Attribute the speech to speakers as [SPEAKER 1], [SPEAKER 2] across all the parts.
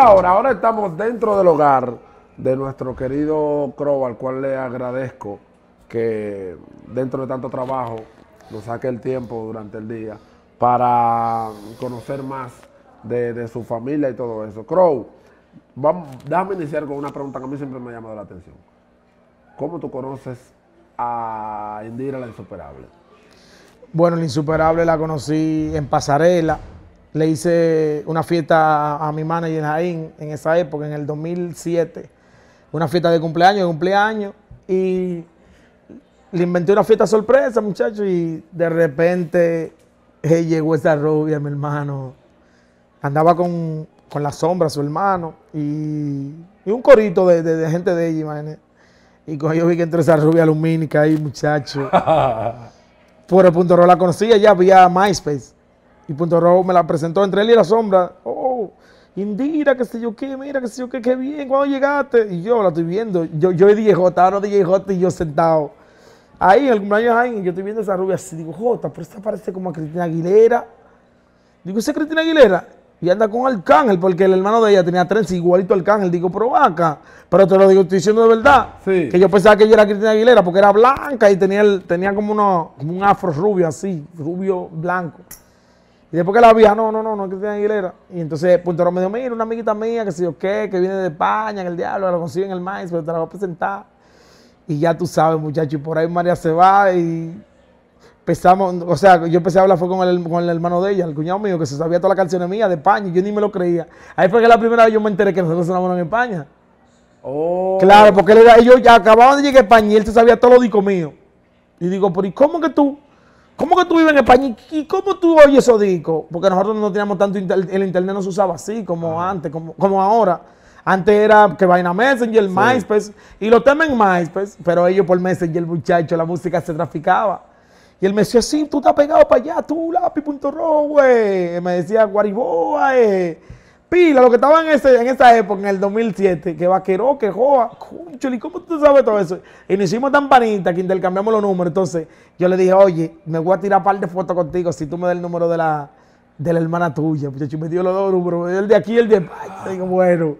[SPEAKER 1] ahora, ahora estamos dentro del hogar de nuestro querido Crow, al cual le agradezco que dentro de tanto trabajo nos saque el tiempo durante el día para conocer más de, su familia y todo eso. Crow, déjame iniciar con una pregunta que a mí siempre me ha llamado la atención. ¿Cómo tú conoces a Indira la Insuperable?
[SPEAKER 2] Bueno, la Insuperable la conocí en Pasarela le hice una fiesta a, mi manager Jaín en esa época, en el 2007. Una fiesta de cumpleaños, de cumpleaños. Y le inventé una fiesta sorpresa, muchachos. Y de repente llegó esa rubia, mi hermano. Andaba con, la sombra, su hermano. Y, un corito de, gente de ella, imagínate. Y cuando yo vi que entró esa rubia lumínica ahí, muchacho. por el punto Rojo, la conocía, ya había MySpace. Y Punto Rojo me la presentó entre él y la sombra. Oh, Indira, qué sé yo qué, mira, qué sé yo qué, qué bien, cuando llegaste. Y yo la estoy viendo. Yo, yo DJ ahora DJ Jota y yo sentado. Ahí en el cumpleaños de yo estoy viendo esa rubia así. Digo, Jota, pero esta parece como a Cristina Aguilera. Digo, ¿esa es Cristina Aguilera? Y anda con Arcángel, porque el hermano de ella tenía trenza igualito a Arcángel. Digo, pero acá. Pero te lo digo, estoy diciendo de verdad. Que yo pensaba que yo era Cristina Aguilera, porque era blanca y tenía, tenía como, uno, como un afro rubio así, rubio blanco. Y después que la había, no, no, no, no es Cristina Aguilera. Y entonces Puntero me dijo, mira, una amiguita mía, que se yo qué, que viene de España, que el diablo, la consigue en el maíz, pero te la voy a presentar. Y ya tú sabes, muchachos, y por ahí María se va y empezamos, o sea, yo empecé a hablar fue con el, hermano de ella, el cuñado mío, que se sabía todas las canciones mías de España, y yo ni me lo creía. Ahí fue que la primera vez yo me enteré que nosotros sonábamos en España. Oh. Claro, porque ellos ya acababan de llegar a España y él se sabía todos los discos mío. Y digo, pero ¿y cómo que tú? ¿Cómo que tú vives en España? ¿Y cómo tú oyes esos discos? Porque nosotros no teníamos tanto, internet. el internet no se usaba así como antes, como, como ahora. Antes era que vaina Messenger, el MySpace, y lo temen MySpace, pero ellos por Messenger, muchacho, la música se traficaba. Y él me decía, sí, tú estás pegado para allá, tú, lápiz.ro, güey. Eh". Me decía, guariboa, eh. Pila, lo que estaba en, ese, en esa época, en el 2007, que vaqueró, que joa, chuli, ¿cómo tú sabes todo eso? Y nos hicimos tan panitas que intercambiamos los números. Entonces, yo le dije, oye, me voy a tirar un par de fotos contigo si tú me das el número de la, de la hermana tuya. Muchacho, me dio los dos números, el de aquí y el de España. Digo, bueno.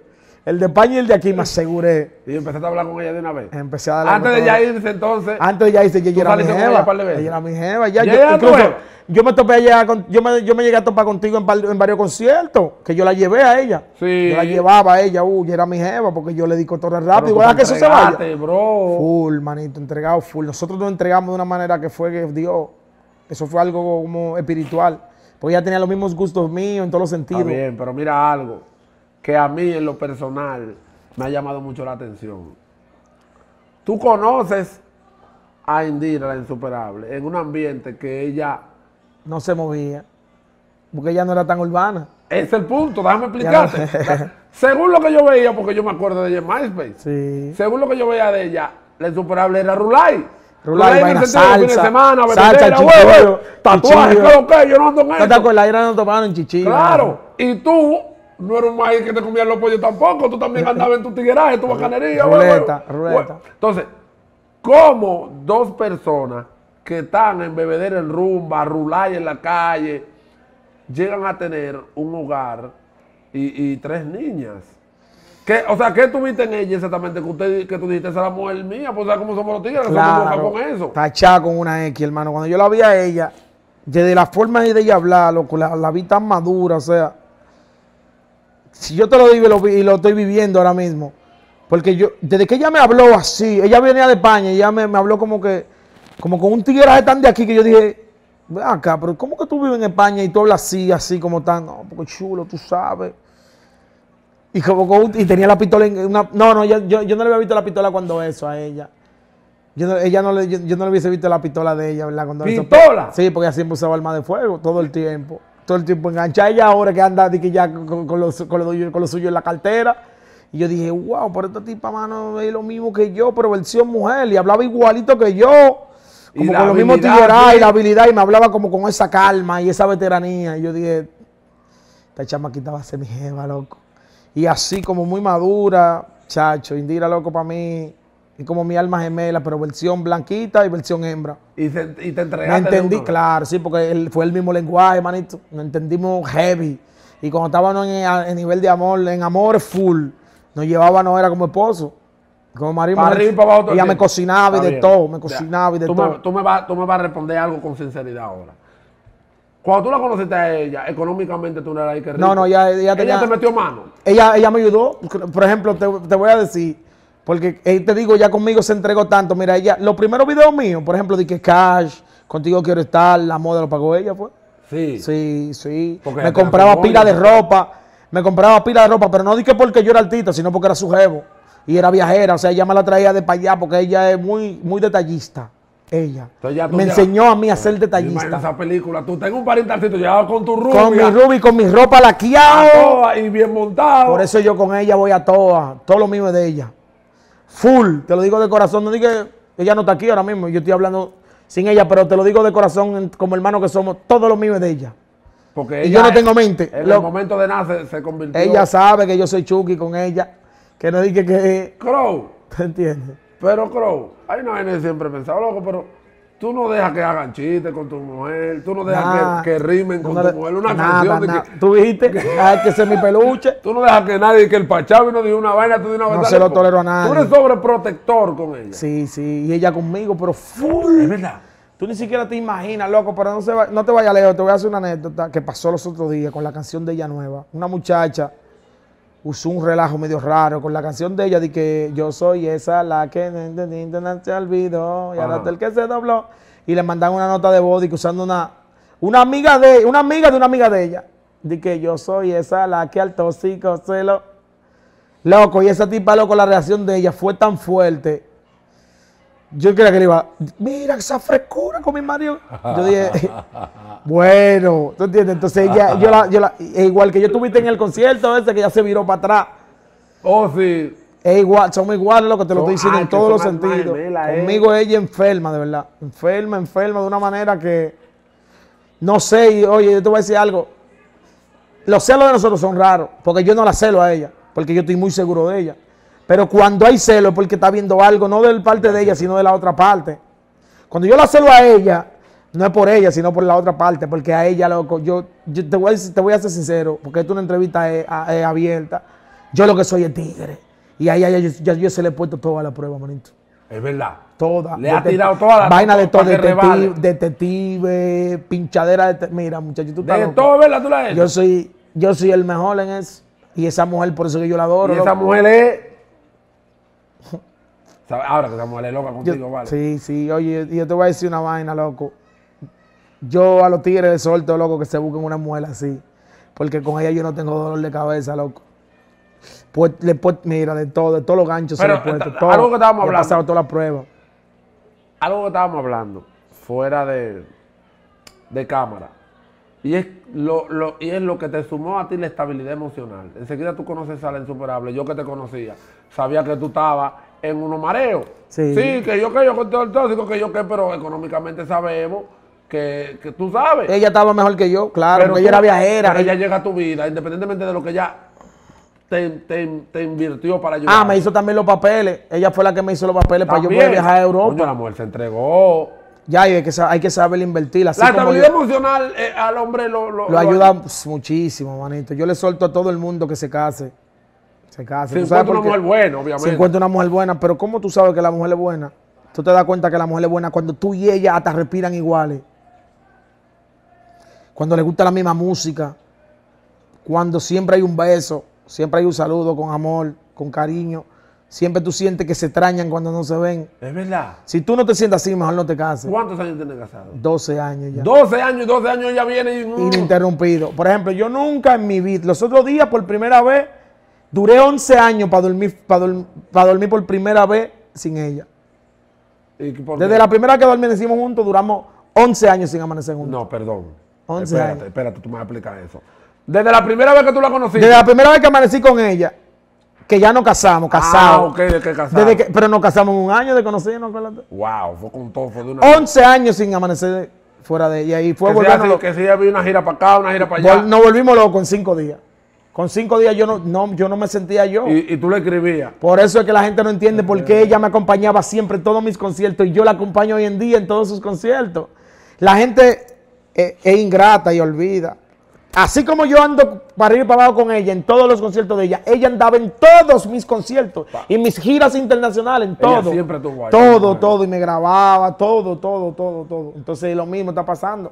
[SPEAKER 2] El de España y el de aquí me aseguré. Y empezaste
[SPEAKER 1] a hablar con ella de una vez.
[SPEAKER 2] Empecé a Antes de ya
[SPEAKER 1] irse entonces.
[SPEAKER 2] Antes de ya irse, ella era mi jeva. Ella era mi jeva. Ya, yo, yo me topé allá con, yo me, yo me llegué a topar contigo en, varios conciertos, que yo la llevé a ella. Sí. Yo la llevaba a ella, uy, uh, era mi jeva, porque yo le di cotorra rápido. Igual que eso se vaya. Bro. Full, manito, entregado, full. Nosotros nos entregamos de una manera que fue que Dios, eso fue algo como espiritual. Porque ella tenía los mismos gustos míos en todos los sentidos. Está bien, pero mira algo a mí en lo personal me ha llamado mucho la atención.
[SPEAKER 1] Tú conoces a Indira, la insuperable, en un ambiente que ella...
[SPEAKER 2] No se movía, porque ella no era tan urbana.
[SPEAKER 1] Es el punto, déjame explicarte. según lo que yo veía, porque yo me acuerdo de ella en MySpace, sí. según lo que yo veía de ella, la insuperable era Rulay. Rulay, vaina, salsa, de semana, salsa, chichillo, que yo no ando
[SPEAKER 2] en te era Claro, y tú
[SPEAKER 1] no era un maíz que te comían los pollos tampoco. Tú también eh, andabas en tu tigueraje, tu eh, bacanería. Ruleta, bueno, ruleta. Entonces, ¿cómo dos personas que están en bebeder en rumba, rular en la calle, llegan a tener un hogar y, tres niñas? o sea, ¿qué tuviste en ella exactamente que, usted, que tú dijiste, esa es la mujer mía? Pues, ¿sabes cómo somos los tigres? Claro, con eso.
[SPEAKER 2] Tachada con una X, hermano. Cuando yo la vi a ella, desde la forma de ella hablar, la, la vi tan madura, o sea, si yo te lo digo y lo, estoy viviendo ahora mismo, porque yo, desde que ella me habló así, ella venía de España y ella me, habló como que, como con un tigre tan de aquí que yo dije, ve acá, pero ¿cómo que tú vives en España y tú hablas así, así como tan, no, porque chulo, tú sabes? Y como con, y tenía la pistola en una, no, no, yo, no le había visto la pistola cuando eso a ella. Yo no, ella no le, yo, no le hubiese visto la pistola de ella, ¿verdad? Cuando ¿Pistola? sí, porque así siempre usaba arma de fuego todo el tiempo todo el tiempo enganchada. Ella ahora que anda que ya con, los, suyos suyo en la cartera. Y yo dije, wow, por esta tipa, mano, es lo mismo que yo, pero versión mujer. Y hablaba igualito que yo.
[SPEAKER 1] Como con lo mismo tijeras y la
[SPEAKER 2] habilidad. Y me hablaba como con esa calma y esa veteranía. Y yo dije, esta chama quitaba a ser mi jeva, loco. Y así como muy madura, chacho, Indira, loco, para mí es como mi alma gemela, pero versión blanquita y versión hembra. Y, te entregaste. Me entendí, claro, sí, porque fue el mismo lenguaje, manito. Nos entendimos heavy. Y cuando estábamos en, en, nivel de amor, en amor full, nos llevaba, no era como esposo. Como marido. Para y Ella me cocinaba y de todo, me cocinaba y de todo.
[SPEAKER 1] tú, me vas, a responder algo con sinceridad ahora. Cuando tú la conociste a ella, económicamente tú no eras ahí que No, no, ella, ella, te metió mano.
[SPEAKER 2] Ella, ella me ayudó. Por ejemplo, te voy a decir porque eh, te digo, ya conmigo se entregó tanto. Mira, ella, los primeros videos míos, por ejemplo, de que Cash, contigo quiero estar, la moda lo pagó ella, fue. Sí. Sí, sí. me compraba pila de ropa, me compraba pila de ropa, pero no dije porque yo era artista, sino porque era su jevo y era viajera. O sea, ella me la traía de para allá porque ella es muy, muy detallista. Ella. me enseñó a mí a ser detallista.
[SPEAKER 1] esa película. Tú tengo un yo con tu rubia. Con mi
[SPEAKER 2] rubia, con mi ropa laqueado. Y bien montado. Por eso yo con ella voy a todas. Todo lo mío es de ella. Full, te lo digo de corazón, no que ella no está aquí ahora mismo, yo estoy hablando sin ella, pero te lo digo de corazón, como hermano que somos, todos los mío de ella.
[SPEAKER 1] Porque yo no tengo mente. En el momento de nacer se convirtió. Ella
[SPEAKER 2] sabe que yo soy Chucky con ella, que no dije que... Crow. ¿Te entiendes? Pero
[SPEAKER 1] Crow, hay no siempre pensado loco, pero Tú no dejas que hagan chistes con tu mujer, tú no dejas que, rimen con tu mujer. Una canción de que. Tú dijiste, que
[SPEAKER 2] ser mi peluche.
[SPEAKER 1] Tú no dejas que nadie, que el pachavo no diga una vaina, tú dio una vaina. No se lo pues.
[SPEAKER 2] tolero a nadie. Tú eres sobreprotector con ella. Sí, sí, y ella conmigo, pero full. Es verdad. Tú ni siquiera te imaginas, loco, pero no, se no te vayas lejos. Te voy a hacer una anécdota que pasó los otros días con la canción de ella nueva. Una muchacha usó un relajo medio raro con la canción de ella, de que yo soy esa la que se olvidó, y ahora el que se dobló. Y le mandaron una nota de voz, que usando una, una amiga de una amiga de una amiga de ella, de que yo soy esa la que al tóxico se lo... Loco, y esa tipa, loco, la reacción de ella fue tan fuerte yo creía que le iba, mira esa frescura con mi Mario. Yo dije, bueno, ¿tú entiendes? Entonces ella, yo la, yo la, igual que yo estuviste en el concierto ese que ya se viró para atrás. Oh, sí. Es igual, somos iguales, lo que te lo estoy diciendo en todos los sentidos. Eh. Conmigo ella enferma, de verdad. Enferma, enferma de una manera que no sé. Y, oye, yo te voy a decir algo. Los celos de nosotros son raros, porque yo no la celo a ella, porque yo estoy muy seguro de ella. Pero cuando hay celo es porque está viendo algo, no del parte de ella, sino de la otra parte. Cuando yo la celo a ella, no es por ella, sino por la otra parte, porque a ella, loco, yo, te, voy a, ser sincero, porque esto es una entrevista eh, eh, abierta. Yo lo que soy es tigre. Y ahí, ahí yo, se le he puesto toda la prueba, manito. Es verdad. Toda. Le ha tirado toda la vaina de todo, detective, pinchadera de Mira, muchachos, tú estás. ¿verdad? Tú la eres. Yo soy, yo soy el mejor en eso. Y esa mujer, por eso que yo la adoro. Y esa mujer es.
[SPEAKER 1] Ahora que estamos es loca contigo, vale. Sí,
[SPEAKER 2] sí, oye, yo, te voy a decir una vaina, loco. Yo a los tigres de suelto, loco, que se busquen una mujer así. Porque con ella yo no tengo dolor de cabeza, loco. Pues, le, pues, mira, de todo, de todos los ganchos Pero, se puesto, algo que estábamos hablando.
[SPEAKER 1] Algo que estábamos hablando, fuera de, de cámara y es lo, lo, y es lo que te sumó a ti la estabilidad emocional. Enseguida tú conoces a la insuperable. Yo que te conocía, sabía que tú estabas en unos mareos. Sí. que yo que yo con todo el tóxico, que yo que, pero económicamente sabemos
[SPEAKER 2] que, que, tú sabes. Ella estaba mejor que yo, claro, pero ella era viajera. Pero ella
[SPEAKER 1] llega a tu vida, independientemente de lo que ella te, invirtió para ayudar. Ah, me
[SPEAKER 2] hizo también los papeles. Ella fue la que me hizo los papeles para yo poder viajar a Europa. la se entregó. Ya hay que, hay saber invertir. la estabilidad La
[SPEAKER 1] emocional eh, al hombre lo, lo, ayuda
[SPEAKER 2] pues, muchísimo, manito. Yo le suelto a todo el mundo que se case. Se case. Se encuentra una mujer buena, obviamente. Se encuentra una mujer buena, pero ¿cómo tú sabes que la mujer es buena? Tú te das cuenta que la mujer es buena cuando tú y ella hasta respiran iguales. Cuando le gusta la misma música. Cuando siempre hay un beso. Siempre hay un saludo con amor, con cariño. Siempre tú sientes que se extrañan cuando no se ven. Es verdad. Si tú no te sientes así, mejor no te cases. ¿Cuántos
[SPEAKER 1] años tienes casado?
[SPEAKER 2] 12 años ya.
[SPEAKER 1] 12 años, 12 años ya viene. Y... Mm.
[SPEAKER 2] Ininterrumpido. Por ejemplo, yo nunca en mi vida, los otros días por primera vez, duré 11 años para dormir, para, dormir, por primera vez sin ella.
[SPEAKER 1] Desde la
[SPEAKER 2] primera que dormimos juntos, duramos 11 años sin amanecer juntos. No, perdón. 11 años. Espérate, tú me vas a explicar eso. Desde la primera vez que tú la conociste. Desde la primera vez que amanecí con ella que ya no casamos, ah, casado casamos. pero nos casamos un año de conocernos,
[SPEAKER 1] Wow, fue con todo, fue de una 11
[SPEAKER 2] años sin amanecer fuera de ella. Y fue volviendo. Lo
[SPEAKER 1] que sí, había una gira para acá, una gira para allá.
[SPEAKER 2] Nos volvimos locos en cinco días. Con cinco días yo no, no, yo no me sentía yo. Y, tú le escribías. Por eso es que la gente no entiende por qué ella me acompañaba siempre en todos mis conciertos y yo la acompaño hoy en día en todos sus conciertos. La gente eh, es ingrata y olvida. Así como yo ando para arriba y para abajo con ella en todos los conciertos de ella, ella andaba en todos mis conciertos y mis giras internacionales, en todo. siempre tuvo ahí, Todo, todo, y me grababa, todo, todo, todo, todo. Entonces lo mismo está pasando.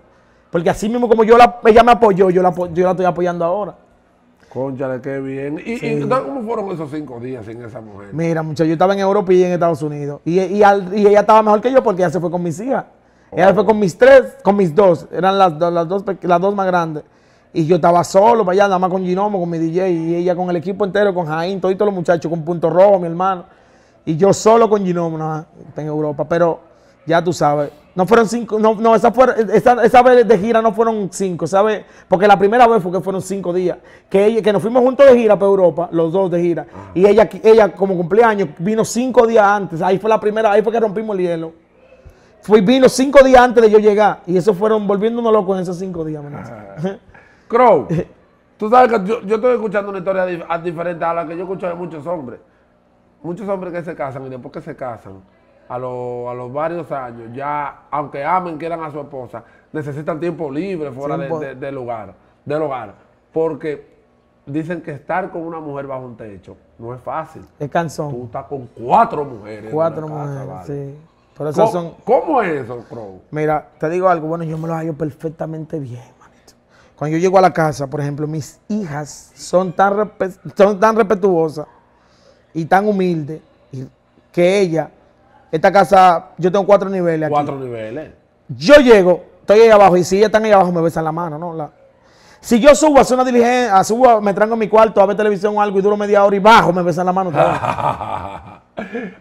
[SPEAKER 2] Porque así mismo como yo la, ella me apoyó, yo la, la estoy apoyando ahora. Conchale, qué bien. ¿Y, cómo
[SPEAKER 1] fueron esos cinco días sin esa mujer?
[SPEAKER 2] Mira, muchachos, yo estaba en Europa y en Estados Unidos. Y, ella estaba mejor que yo porque ella se fue con mis hijas. Ella se fue con mis tres, con mis dos. Eran las, las, dos, las dos más grandes. Y yo estaba solo para allá, nada más con Ginomo, con mi DJ, y ella con el equipo entero, con Jaín, todos los muchachos, con Punto Rojo, mi hermano. Y yo solo con Ginomo, nada, en Europa. Pero ya tú sabes, no fueron cinco, no, esa, vez de gira no fueron cinco, ¿sabes? Porque la primera vez fue que fueron cinco días. Que, que nos fuimos juntos de gira para Europa, los dos de gira. Ah. Y ella, ella, como cumpleaños, vino cinco días antes. Ahí fue la primera, ahí fue que rompimos el hielo. Fui, vino cinco días antes de yo llegar. Y eso fueron volviéndonos locos en esos cinco días, ah. Crow, tú sabes que yo,
[SPEAKER 1] estoy escuchando una historia diferente a la que yo escucho de muchos hombres. Muchos hombres que se casan y después que se casan, a, los varios años, ya, aunque amen, quieran a su esposa, necesitan tiempo libre fuera de, del lugar, del hogar. Porque dicen que estar con una mujer bajo un techo no es fácil.
[SPEAKER 2] Es cansón. Tú estás con
[SPEAKER 1] cuatro mujeres. Cuatro mujeres,
[SPEAKER 2] sí. Pero son...
[SPEAKER 1] ¿Cómo es eso, Crow?
[SPEAKER 2] Mira, te digo algo, bueno, yo me lo hallo perfectamente bien. Cuando yo llego a la casa, por ejemplo, mis hijas son tan, tan respetuosas y tan humildes que ella, esta casa, yo tengo cuatro niveles. Aquí. Cuatro niveles. Yo llego, estoy ahí abajo y si ellas están ahí abajo me besan la mano, ¿no? La, si yo subo a una diligencia, ah, subo, me traigo en mi cuarto a ver televisión o algo y duro media hora y bajo, me besan la mano.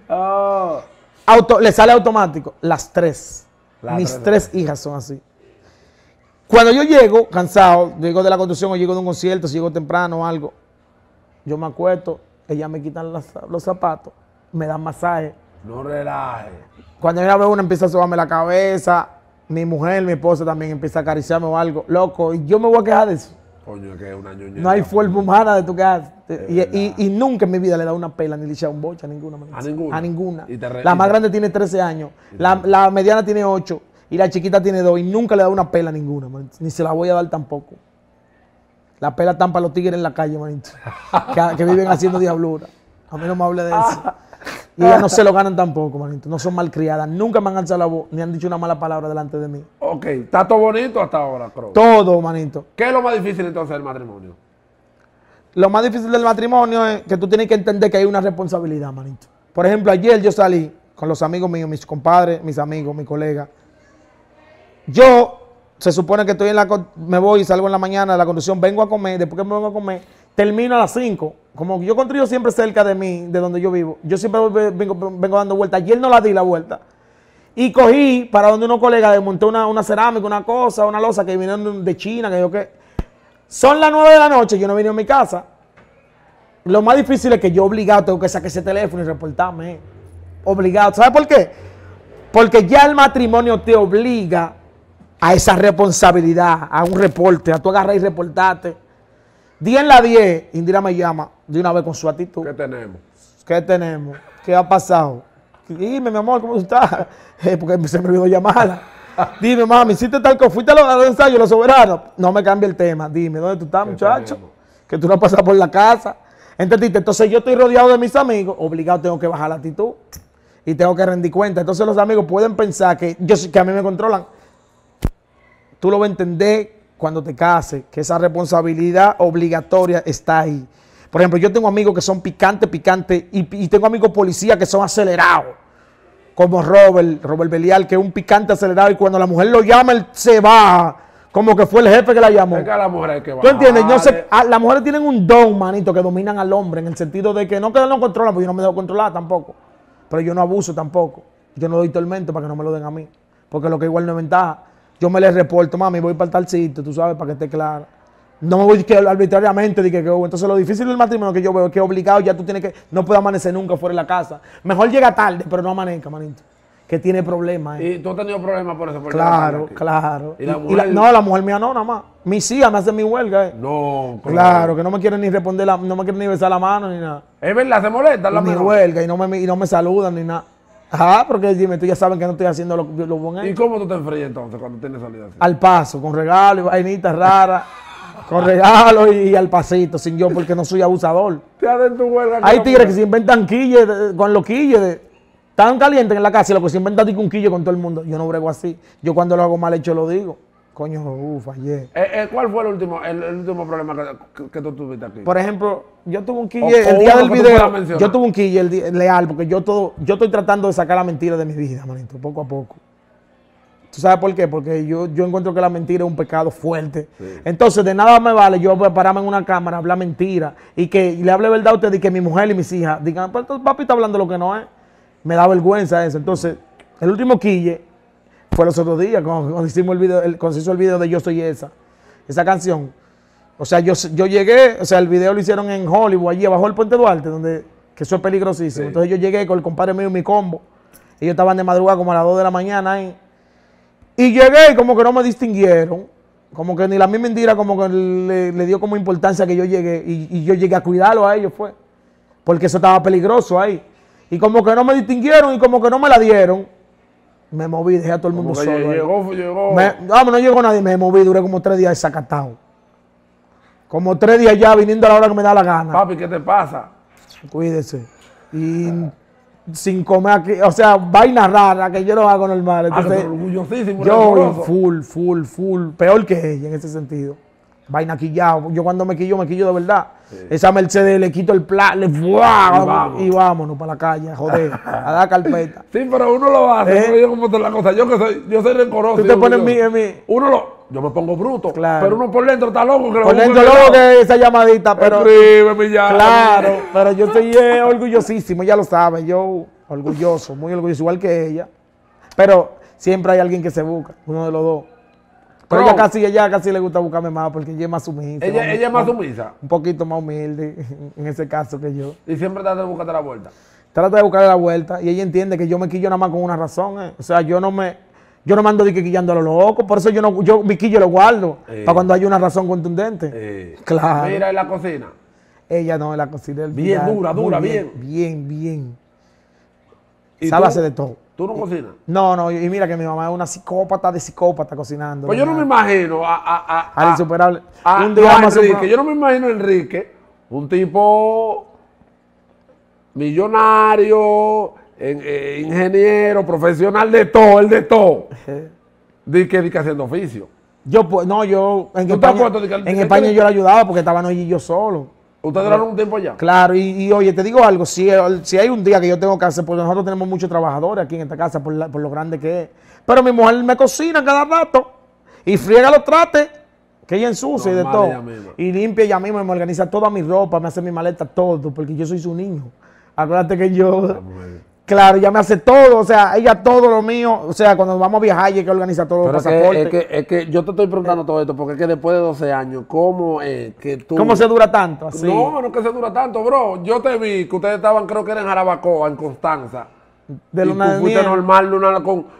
[SPEAKER 2] Oh. Auto, le sale automático. Las tres. Mis tres hijas son así. Cuando yo llego cansado, llego de la conducción o llego de un concierto, si llego temprano o algo, yo me acuesto, ellas me quitan los zapatos, me dan masaje.
[SPEAKER 1] No relaje.
[SPEAKER 2] Cuando yo la veo una empieza a sobarme la cabeza, mi mujer, mi esposa también empieza a acariciarme o algo. Loco, y yo me voy a quejar de eso. Coño, que es una ñoñera. No hay fuerza humana de tu casa. Y, nunca en mi vida le he dado una pela ni le un bocha, a ninguna. ¿A ninguna? A ninguna. la más grande tiene 13 años. La, la mediana tiene 8. Y la chiquita tiene dos y nunca le da una pela ninguna, ni se la voy a dar tampoco. La pela para los tigres en la calle, manito. Que, viven haciendo diablura. A mí no me hable de eso. Y ya no se lo ganan tampoco, manito. No son malcriadas. Nunca me han alzado la voz ni han dicho una mala palabra delante de mí. Ok. ¿Está todo
[SPEAKER 1] bonito hasta ahora, creo. Todo, manito. ¿Qué es lo más difícil entonces del matrimonio?
[SPEAKER 2] Lo más difícil del matrimonio es que tú tienes que entender que hay una responsabilidad, manito. Por ejemplo, ayer yo salí con los amigos míos, mis compadres, mis amigos, mis colegas yo se supone que estoy en la me voy y salgo en la mañana de la conducción, vengo a comer, después que me vengo a comer, termino a las 5. Como yo construyo siempre cerca de mí, de donde yo vivo, yo siempre vengo, dando vueltas. Ayer no la di la vuelta. Y cogí para donde unos colegas desmonté una, una, cerámica, una cosa, una losa que vinieron de China, que yo qué. Son las 9 de la noche, yo no vine a mi casa. Lo más difícil es que yo obligado tengo que sacar ese teléfono y reportarme. Obligado. ¿Sabes por qué? Porque ya el matrimonio te obliga a esa responsabilidad, a un reporte, a tu agarrar y reportarte. 10 en la 10, Indira me llama de una vez con su actitud. ¿Qué tenemos? ¿Qué tenemos? ¿Qué ha pasado? Dime, mi amor, ¿cómo estás? Eh, porque se me olvidó llamarla. Dime, mami, hiciste tal cosa, fuiste a los, ensayos, los soberanos. No me cambie el tema. Dime, ¿dónde tú estás, muchacho? Que tú no pasas por la casa. ¿Entendiste? Entonces yo estoy rodeado de mis amigos, obligado tengo que bajar la actitud y tengo que rendir cuenta. Entonces los amigos pueden pensar que, yo, que a mí me controlan tú lo vas a entender cuando te cases, que esa responsabilidad obligatoria está ahí. Por ejemplo, yo tengo amigos que son picantes, picantes, y, tengo amigos policías que son acelerados, como Robert, Robert Belial, que es un picante acelerado, y cuando la mujer lo llama, él se va, como que fue el jefe que la llamó.
[SPEAKER 1] la que ¿Tú entiendes? No
[SPEAKER 2] sé, las mujeres tienen un don, manito, que dominan al hombre, en el sentido de que no que no controlan, porque yo no me dejo controlar tampoco, pero yo no abuso tampoco, yo no doy tormento para que no me lo den a mí, porque lo que igual no es ventaja yo me le reporto, mami, voy para el sitio, tú sabes, para que esté claro. No me voy que, arbitrariamente, dije que, oh, entonces lo difícil del matrimonio que yo veo es que obligado ya tú tienes que, no puedes amanecer nunca fuera de la casa. Mejor llega tarde, pero no amanezca, manito. Que tiene problemas. Eh. ¿Y tú has tenido problemas por eso? Por claro, claro. ¿Y la mujer? no, la mujer mía no, nada más. Mis hijas me hacen mi huelga. Eh. No, claro. Claro, que no me quieren ni responder, no me quieren ni besar la mano ni nada. Es verdad, se molesta. la Mi huelga y no, y no me saludan ni nada. Ah, porque dime, tú ya saben que no estoy haciendo lo, lo bueno. ¿Y
[SPEAKER 1] cómo tú te enfrias entonces cuando tienes salida
[SPEAKER 2] así? Al paso, con regalo y vainitas raras. con regalos y, al pasito, sin yo, porque no soy abusador.
[SPEAKER 1] ¿Te hacen tu huelga Hay tigres que se
[SPEAKER 2] inventan quille, con los quilles. tan calientes en la casa y lo que se inventan un quille con todo el mundo. Yo no brego así. Yo cuando lo hago mal hecho lo digo. Coño, uff, ayer.
[SPEAKER 1] Eh, eh, ¿Cuál fue el último, el, último problema que, tú tuviste aquí? Por ejemplo,
[SPEAKER 2] yo tuve un quille el día del video. Yo tuve un quille el día, leal, porque yo todo, yo estoy tratando de sacar la mentira de mi vida, manito, poco a poco. ¿Tú sabes por qué? Porque yo, yo encuentro que la mentira es un pecado fuerte. Entonces, de nada me vale yo pararme en una cámara, hablar mentira y que le hable verdad a usted y que mi mujer y mis hijas digan, papi está hablando lo que no es. Me da vergüenza eso. Entonces, el último quille fue los otros días cuando, hicimos el video, el, cuando hizo el video de Yo Soy Esa, esa canción. O sea, yo, yo llegué, o sea, el video lo hicieron en Hollywood, allí abajo del Puente Duarte, donde, que eso es peligrosísimo. Entonces yo llegué con el compadre mío y mi combo. Ellos estaban de madrugada como a las 2 de la mañana ahí. Y llegué y como que no me distinguieron. Como que ni la misma mentira como que le, dio como importancia que yo llegué. Y, y, yo llegué a cuidarlo a ellos, fue. Pues. Porque eso estaba peligroso ahí. Y como que no me distinguieron y como que no me la dieron. Me moví, dejé a todo el mundo solo. Ah, no, llegó nadie, me moví, duré como tres días desacatado. Como tres días ya viniendo a la hora que me da la gana. Papi,
[SPEAKER 1] ¿qué te pasa?
[SPEAKER 2] Cuídese. Y sin comer aquí, o sea, vaina rara que yo lo hago normal. Ah, Entonces, ah,
[SPEAKER 1] orgullosísimo, yo,
[SPEAKER 2] full, full, full, peor que ella en ese sentido vaina quillado. Yo cuando me quillo, me quillo de verdad. Esa Mercedes le quito el plato le Y, vámonos. y, para la calle, joder, a dar carpeta.
[SPEAKER 1] Sí, pero uno lo hace, yo eh. la cosa, yo que soy, yo soy rencoroso. Tú te pones mí, en mí.
[SPEAKER 2] Uno lo, yo me pongo bruto, claro. pero uno por dentro está loco. Que por dentro loco que esa llamadita, pero. mi Claro, pero yo estoy eh, orgullosísimo, ya lo sabe. yo orgulloso, muy orgulloso, igual que ella. Pero siempre hay alguien que se busca, uno de los dos. Pero ella casi, ella casi le gusta buscarme más porque ella es más sumisa. Ella, es más sumisa. Un poquito más humilde en ese caso que yo. Y
[SPEAKER 1] siempre trata de buscarte la vuelta.
[SPEAKER 2] Trata de buscarle la vuelta y ella entiende que yo me quillo nada más con una razón. Eh. O sea, yo no me, yo no mando de que quillando a lo loco. Por eso yo no, yo mi quillo lo guardo. Para eh. cuando haya una razón contundente. Eh. Claro. Mira
[SPEAKER 1] en la cocina.
[SPEAKER 2] Ella no, en la cocina. Bien, dura, dura, bien. Bien, bien. bien. Sábase de todo. ¿Tú no cocinas? No, no, y mira que mi mamá es una psicópata de psicópata cocinando. Pues yo no me
[SPEAKER 1] imagino a. a, a
[SPEAKER 2] insuperable. un día Yo no me imagino Enrique,
[SPEAKER 1] un tipo millonario, eh, ingeniero, profesional de todo, el de todo. de que, haciendo oficio.
[SPEAKER 2] Yo, pues, no, yo. En España, en España yo le ayudaba porque estaba no yo solo. ¿Ustedes duraron un tiempo allá? Claro, y, oye, te digo algo, si, eh, si hay un día que yo tengo que hacer, porque nosotros tenemos muchos trabajadores aquí en esta casa por, por lo grande que es. Pero mi mujer me cocina cada rato y friega los trates, que ella ensucia y de todo. Y limpia ella misma, me organiza toda mi ropa, me hace mi maleta, todo, porque yo soy su niño. Acuérdate que yo, Claro, ella me hace todo, o sea, ella todo lo mío, o sea, cuando vamos a viajar, ella que organiza todo los que,
[SPEAKER 1] yo te estoy preguntando todo esto, porque es que después de 12 años, ¿cómo es que tú... ¿Cómo se dura tanto? Así? No, no que se dura tanto, bro. Yo te vi que ustedes estaban, creo que eran en Jarabacoa, en Constanza.
[SPEAKER 2] De y normal,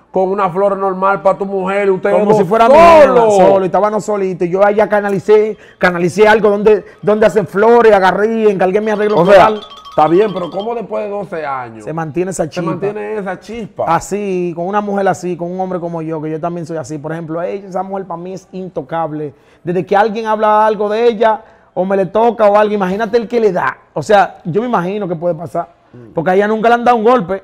[SPEAKER 1] con, una flor normal para tu mujer, usted Como si fuera solo. estaban
[SPEAKER 2] estábamos solitos. Yo allá canalicé, canalicé algo donde, donde hacen flores, agarré, encargué mi arreglo o floral. Está bien, pero ¿cómo después de 12 años? Se mantiene esa chispa. Se mantiene esa chispa. Así, con una mujer así, con un hombre como yo, que yo también soy así. Por ejemplo, ella, esa mujer para mí es intocable. Desde que alguien habla algo de ella, o me le toca o algo, imagínate el que le da. O sea, yo me imagino que puede pasar. Mm. Porque a ella nunca le han dado un golpe.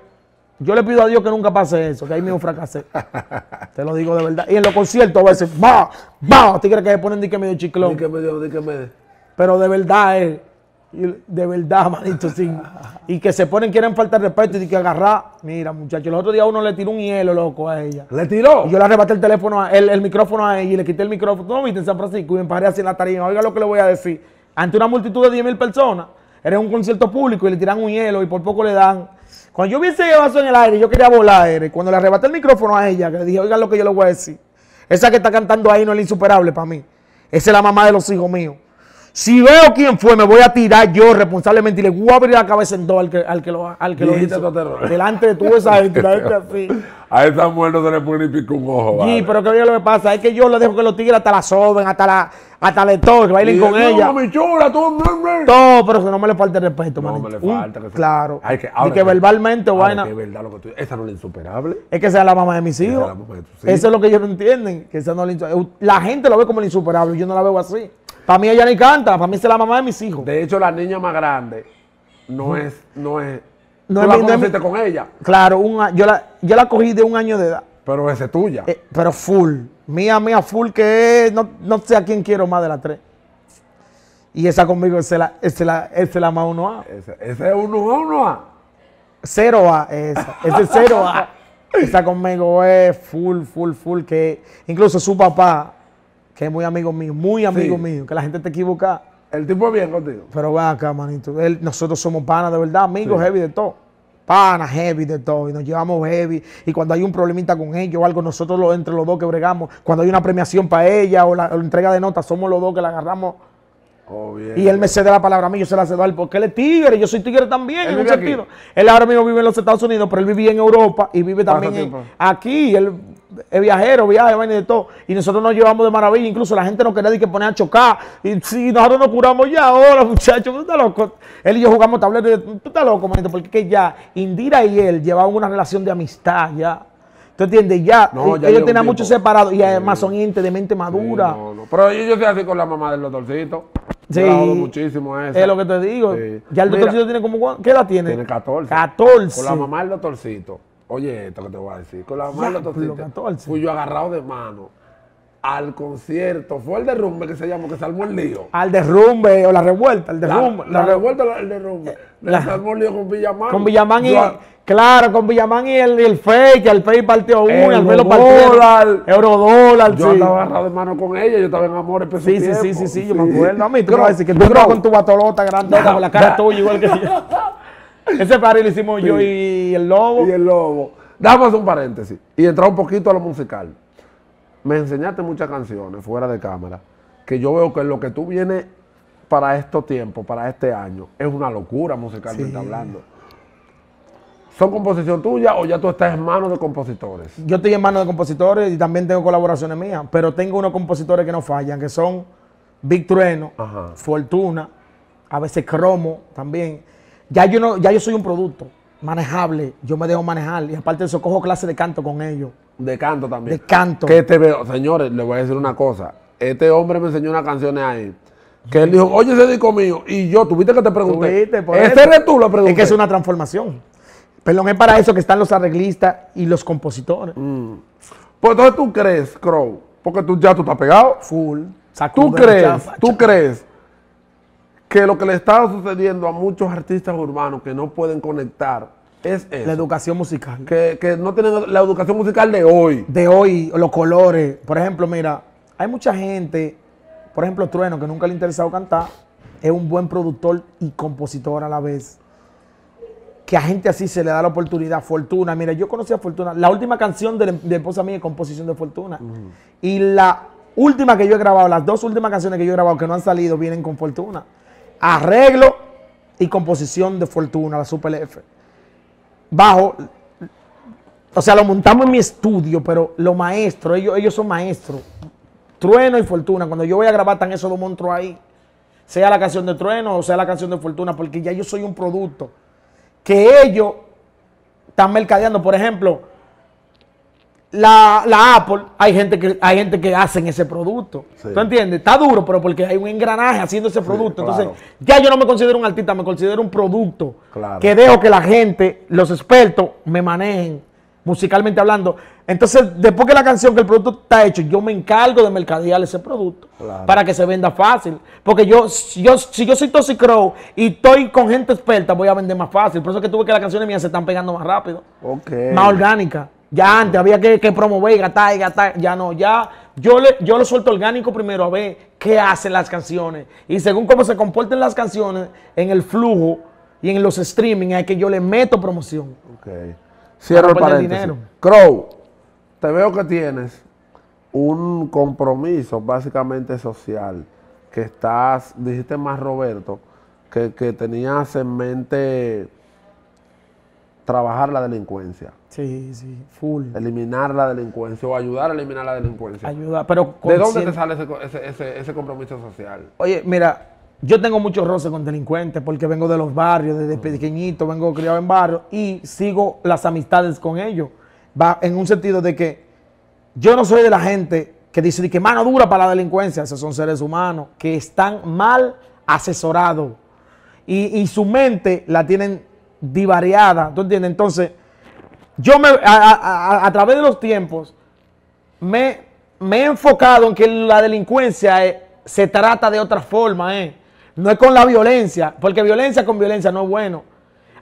[SPEAKER 2] Yo le pido a Dios que nunca pase eso, que ahí mismo fracasé. Te lo digo de verdad. Y en los conciertos a veces, ¡va! ¡va! ¿Tú crees que se ponen de que medio chiclón? De que medio, de que medio. Pero de verdad es de verdad, manito, sí, y que se ponen, quieren de respeto y que agarrar. Mira, muchachos, el otro día uno le tiró un hielo, loco, a ella. ¿Le tiró? yo le arrebaté el teléfono, el, micrófono a ella y le quité el micrófono. ¿Tú no viste en San Francisco? Y me paré así en la tarima. Oiga lo que le voy a decir. Ante una multitud de 10 mil personas, era un concierto público y le tiran un hielo y por poco le dan. Cuando yo vi ese vaso en el aire, yo quería volar, aire. Cuando le arrebaté el micrófono a ella, que le dije, oiga lo que yo le voy a decir. Esa que está cantando ahí no es insuperable para mí. Esa es la mamá de los hijos míos. Si veo quién fue, me voy a tirar yo responsablemente y le voy a abrir la cabeza en todo al que, al que lo, al que lo hizo. Delante de tú esa gente, la gente así.
[SPEAKER 1] A esa mujer no se le pone un ojo. Sí,
[SPEAKER 2] pero que bien lo que pasa es que yo le dejo que lo tigres hasta la soben, hasta la hasta le toque, bailen con ella. Mi todo, todo, pero que no me le falte el respeto, No me le falta. respeto. Uh, claro. y que verbalmente, vaina. verdad, lo que tú, esa no es insuperable. Es que sea la mamá de mis hijos. Eso es lo que ellos no entienden. Que no la, gente lo ve como la insuperable. Yo no la veo así. Para mí ella ni canta, para mí es la mamá de mis hijos. De hecho, la niña más grande no es, no es.
[SPEAKER 1] No es mi,
[SPEAKER 2] con ella. Claro, una, yo, la, cogí de un año de edad. Pero ese es tuya. Eh, pero full. Mía, mía, full, que es, no, sé a quién quiero más de las tres. Y esa conmigo, es la, la, la más 1A. Esa, es 1A, 1A. 0A, esa. Esa es 0A. esa conmigo es full, full, full, que incluso su papá que es muy amigo mío, muy amigo mío, que la gente te equivoca. El tipo es bien contigo. Pero va acá, manito. nosotros somos panas de verdad, amigos heavy de todo. Panas heavy de todo. Y nos llevamos heavy. Y cuando hay un problemita con ellos o algo, nosotros lo, entre los dos que bregamos. Cuando hay una premiación para ella o la, o la entrega de notas, somos los dos que la agarramos Oh, y él me cede la palabra a mí, yo se la cedo a él, porque él es tigre, yo soy tigre también, en un sentido. Él ahora mismo vive en los Estados Unidos, pero él vivía en Europa y vive también aquí. Él es viajero, viaja, vaina de todo. Y nosotros nos llevamos de maravilla, incluso la gente no quería que poner a chocar. Y si nosotros nos curamos ya, ahora muchachos, tú estás loco. Él y yo jugamos tableros, tú estás loco, manito, porque ya Indira y él llevaban una relación de amistad ya. ¿Tú entiendes? Ya, eh, ellos tenían mucho separado y además son gente de mente madura.
[SPEAKER 1] Pero yo, yo estoy así con la mamá del doctorcito.
[SPEAKER 2] Sí. muchísimo Es lo que te digo. Ya el doctorcito tiene como. ¿Qué edad tiene? Tiene 14. 14. Con la mamá
[SPEAKER 1] del doctorcito. Oye,
[SPEAKER 2] esto que te voy a decir. Con la mamá del doctorcito.
[SPEAKER 1] 14. Fui yo agarrado de mano al concierto. Fue el derrumbe que se llamó, que salvó el lío.
[SPEAKER 2] Al derrumbe o la revuelta, el derrumbe. La, revuelta
[SPEAKER 1] o revuelta, el derrumbe. La, el lío con Villamán. Con Villamán y.
[SPEAKER 2] Claro, con Villamán y el, el fake, el fake partió uno, el menos partió. Eurodólar, Yo sí. estaba agarrado
[SPEAKER 1] de mano con ella, yo estaba en amor sí, sí, sí, sí, sí, yo me acuerdo. A mí, tú no vas a decir que tú con
[SPEAKER 2] tu batolota grande, con la cara tuya igual que yo.
[SPEAKER 1] Ese party lo hicimos yo y el lobo. Y el lobo. Damos un paréntesis y entrar un poquito a lo musical. Me enseñaste muchas canciones fuera de cámara que yo veo que lo que tú vienes para estos tiempos, para este año, es una locura que está hablando ¿Son composición tuya
[SPEAKER 2] o ya tú estás en manos de compositores? Yo estoy en manos de compositores y también tengo colaboraciones mías, pero tengo unos compositores que no fallan, que son Big Trueno, Fortuna, a veces Cromo también. Ya yo, no, ya yo soy un producto manejable, yo me dejo manejar y aparte de eso cojo clases de canto con ellos. De canto también. De canto. Que
[SPEAKER 1] te este veo, señores, les voy a decir una cosa. Este hombre me enseñó unas canciones ahí. Que él dijo, oye, ese disco mío. Y yo,
[SPEAKER 2] tuviste que te pregunté. Este eres tú? Lo pregunté. Es que es una transformación. Perdón, es para eso que están los arreglistas y los compositores. Mm. Pues entonces tú crees, Crow, porque tú
[SPEAKER 1] ya tú estás pegado. Full. ¿Tú crees, tú crees que lo que le está sucediendo a muchos artistas urbanos que no pueden conectar es eso? La educación musical.
[SPEAKER 2] Que, que no tienen la educación musical de hoy. De hoy, los colores. Por ejemplo, mira, hay mucha gente, por ejemplo, Trueno, que nunca le ha interesado cantar, es un buen productor y compositor a la vez que a gente así se le da la oportunidad. Fortuna, mira, yo conocí a Fortuna. La última canción de, de esposa mía es composición de Fortuna. Y la última que yo he grabado, las dos últimas canciones que yo he grabado que no han salido, vienen con Fortuna. Arreglo y composición de Fortuna, la Super F. Bajo, o sea, lo montamos en mi estudio, pero los maestros, ellos, ellos son maestros. Trueno y Fortuna. Cuando yo voy a grabar, tan eso lo monstruos ahí. Sea la canción de Trueno o sea la canción de Fortuna, porque ya yo soy un producto que ellos están mercadeando. Por ejemplo, la, Apple, hay gente que hay gente que hacen ese producto. ¿Tú entiendes? Está duro, pero porque hay un engranaje haciendo ese producto. Entonces, ya yo no me considero un artista, me considero un producto que dejo que la gente, los expertos, me manejen musicalmente hablando. Entonces, después que la canción, que el producto está hecho, yo me encargo de mercadear ese producto para que se venda fácil. Porque yo, yo si yo soy Toxic Crow y estoy con gente experta, voy a vender más fácil. Por eso es que tuve que las canciones mías se están pegando más rápido. Más orgánica. Ya antes había que, promover y gastar y gastar. Ya no, ya yo, le, yo lo suelto orgánico primero a ver qué hacen las canciones. Y según cómo se comporten las canciones en el flujo y en los streaming, es que yo le meto promoción. Okay. Cierro el paréntesis.
[SPEAKER 1] Crow, te veo que tienes un compromiso básicamente social, que estás, dijiste más Roberto, que, tenías en mente trabajar la delincuencia. Sí, sí, full. Eliminar la delincuencia o ayudar a eliminar la delincuencia. Ayudar, pero... ¿De dónde te sale ese, ese, ese compromiso social?
[SPEAKER 2] Oye, mira, yo tengo muchos roces con delincuentes porque vengo de los barrios, desde pequeñito, vengo criado en barrio y sigo las amistades con ellos. Va en un sentido de que yo no soy de la gente que dice que mano dura para la delincuencia. Esos son seres humanos que están mal asesorados y, su mente la tienen divariada. ¿Tú entiendes? Entonces, yo me, a, través de los tiempos me, he enfocado en que la delincuencia se trata de otra forma, ¿eh? No es con la violencia, porque violencia con violencia no es bueno.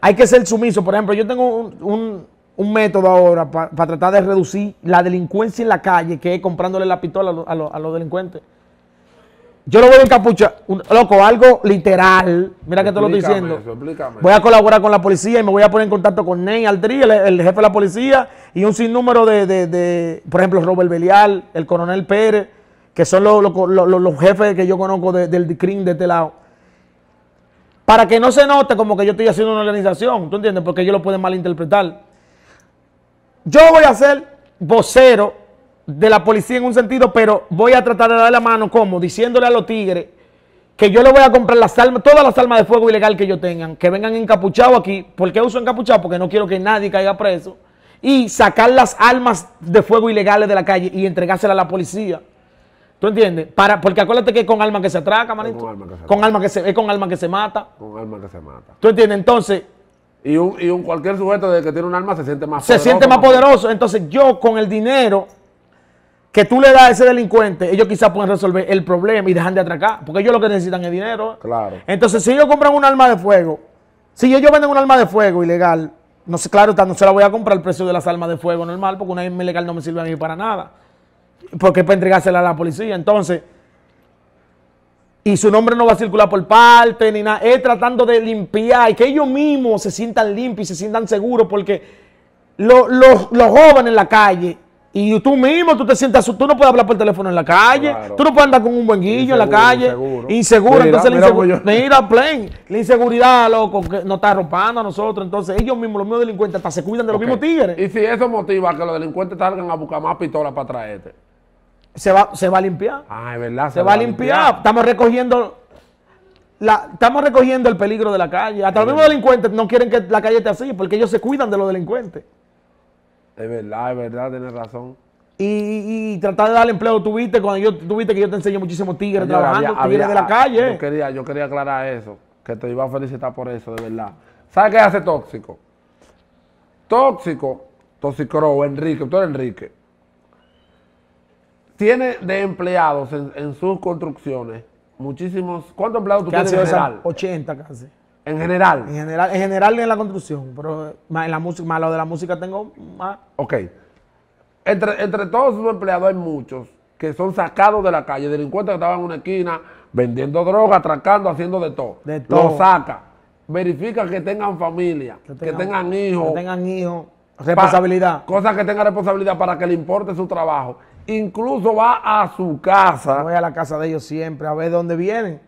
[SPEAKER 2] Hay que ser sumiso. Por ejemplo, yo tengo un, un, método ahora para tratar de reducir la delincuencia en la calle, que es comprándole la pistola a, los delincuentes. Yo lo voy en capucha. loco, algo literal. Mira que te lo estoy diciendo. voy a colaborar con la policía y me voy a poner en contacto con Ney Aldrí, el, jefe de la policía, y un sinnúmero de, de por ejemplo, Robert Belial, el coronel Pérez que son los, jefes que yo conozco del crimen de este lado, para que no se note como que yo estoy haciendo una organización, ¿tú entiendes? Porque ellos lo pueden malinterpretar. Yo voy a ser vocero de la policía en un sentido, pero voy a tratar de darle la mano, como diciéndole a los tigres que yo les voy a comprar las armas, todas las armas de fuego ilegal que yo tengan, que vengan encapuchados aquí. ¿Por qué uso encapuchado? Porque no quiero que nadie caiga preso. Y sacar las armas de fuego ilegales de la calle y entregárselas a la policía. ¿Tú entiendes? Para, porque acuérdate que es con alma que se atraca, manito. Con alma que se, con es con alma que se mata. Con alma que se mata. ¿Tú entiendes? Entonces. Y un, cualquier sujeto de que tiene un alma se siente más poderoso. Se siente más, poderoso. Entonces, yo con el dinero que tú le das a ese delincuente, ellos quizás pueden resolver el problema y dejan de atracar. Porque ellos lo que necesitan es dinero. Claro. Entonces, si ellos compran un arma de fuego, si ellos venden un arma de fuego ilegal, no sé, claro, no se la voy a comprar el precio de las armas de fuego normal, porque una arma ilegal no me sirve a mí para nada porque para entregársela a la policía. Entonces, y su nombre no va a circular por parte ni nada. Es tratando de limpiar y que ellos mismos se sientan limpios y se sientan seguros porque los jóvenes en la calle y tú mismo, tú te sientas, tú no puedes hablar por teléfono en la calle, tú no puedes andar con un buen guillo en la calle, inseguro, inseguro entonces mira, pues la, la inseguridad, loco, que nos está arropando a nosotros, entonces ellos mismos, los mismos delincuentes, hasta se cuidan de los mismos
[SPEAKER 1] tigres. Y si eso motiva que los delincuentes salgan a buscar más pistolas para traerte
[SPEAKER 2] se va, a limpiar. Ah, es verdad. Se, va, a limpiar. Estamos recogiendo la, estamos recogiendo el peligro de la calle. Hasta de los delincuentes no quieren que la calle esté así porque ellos se cuidan de los delincuentes. Es verdad, es verdad, tienes razón. Y, y, tratar de darle empleo, tuviste cuando yo tuviste que yo te enseñé muchísimos tigres trabajando, de la calle. Yo
[SPEAKER 1] quería, yo quería aclarar eso, que te iba a felicitar por eso, de verdad. ¿Sabes qué hace tóxico? Tóxico, Toxicro, Enrique, tú eres Enrique tiene de empleados en, sus construcciones muchísimos. ¿Cuántos empleados tú tienes en general?
[SPEAKER 2] 80 casi. ¿En general? En general, en general en la construcción, pero en la música, más lo de la música tengo más. Ok. Entre, entre todos sus empleados hay muchos que son
[SPEAKER 1] sacados de la calle, delincuentes que estaban en una esquina vendiendo droga, atracando, haciendo de todo. De todo. Lo saca. Verifica que tengan familia, que tengan, hijos. Que tengan hijos.
[SPEAKER 2] Responsabilidad. cosas que tengan responsabilidad para que le importe su trabajo incluso va a su casa. Voy a la casa de ellos siempre a ver dónde vienen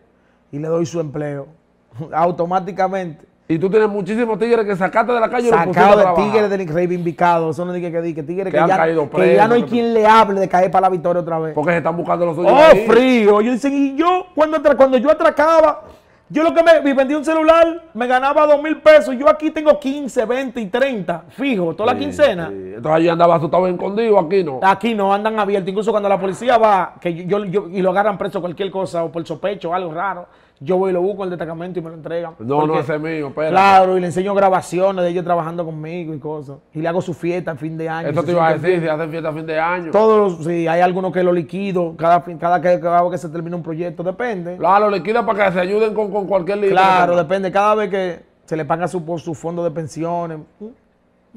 [SPEAKER 2] y le doy su empleo automáticamente. Y tú tienes muchísimos tigres que sacaste de la calle Sacado y de tigres del reivindicados. Eso no dije que dije, tigres que, han ya, que ya no hay quien le hable de caer para la victoria otra vez. Porque se están buscando los suyos. Oh, frío. Yo dicen, y yo, cuando, cuando yo atracaba, yo lo que me vendí un celular, me ganaba dos mil pesos. Yo aquí tengo 15, 20 y 30, fijo, toda la quincena. Entonces allí andaba estabas escondido, aquí no. Aquí no, andan abiertos. Incluso cuando la policía va, que yo, y lo agarran preso cualquier cosa o por sospecho o algo raro yo voy y lo busco al destacamento y me lo entregan. No, no, ese mío, pero. Claro, y le enseño grabaciones de ellos trabajando conmigo y cosas. Y le hago su fiesta a fin de año. Eso te iba a decir, si
[SPEAKER 1] hacen fiesta a fin de año. Todos
[SPEAKER 2] si hay algunos que lo liquido cada, cada, que, que se termina un proyecto, depende. Claro, lo liquido para que se ayuden con, con cualquier liquidación. Claro, depende, cada vez que se le paga su, su fondo de pensiones, un,